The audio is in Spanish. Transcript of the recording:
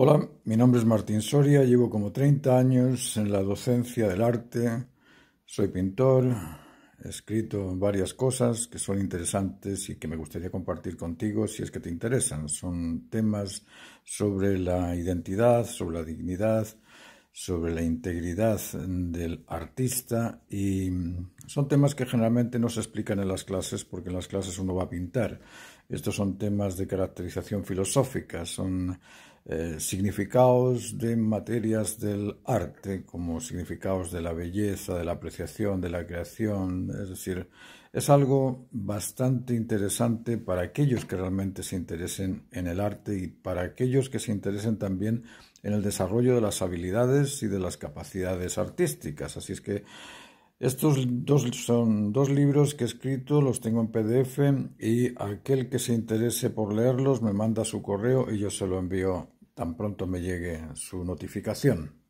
Hola, mi nombre es Martín Soria, llevo como 30 años en la docencia del arte, soy pintor, he escrito varias cosas que son interesantes y que me gustaría compartir contigo si es que te interesan. Son temas sobre la identidad, sobre la dignidad, sobre la integridad del artista y son temas que generalmente no se explican en las clases porque en las clases uno va a pintar. Estos son temas de caracterización filosófica, son eh, significados de materias del arte, como significados de la belleza, de la apreciación, de la creación. Es decir, es algo bastante interesante para aquellos que realmente se interesen en el arte y para aquellos que se interesen también en el desarrollo de las habilidades y de las capacidades artísticas. Así es que estos dos son dos libros que he escrito, los tengo en PDF y aquel que se interese por leerlos me manda su correo y yo se lo envío tan pronto me llegue su notificación.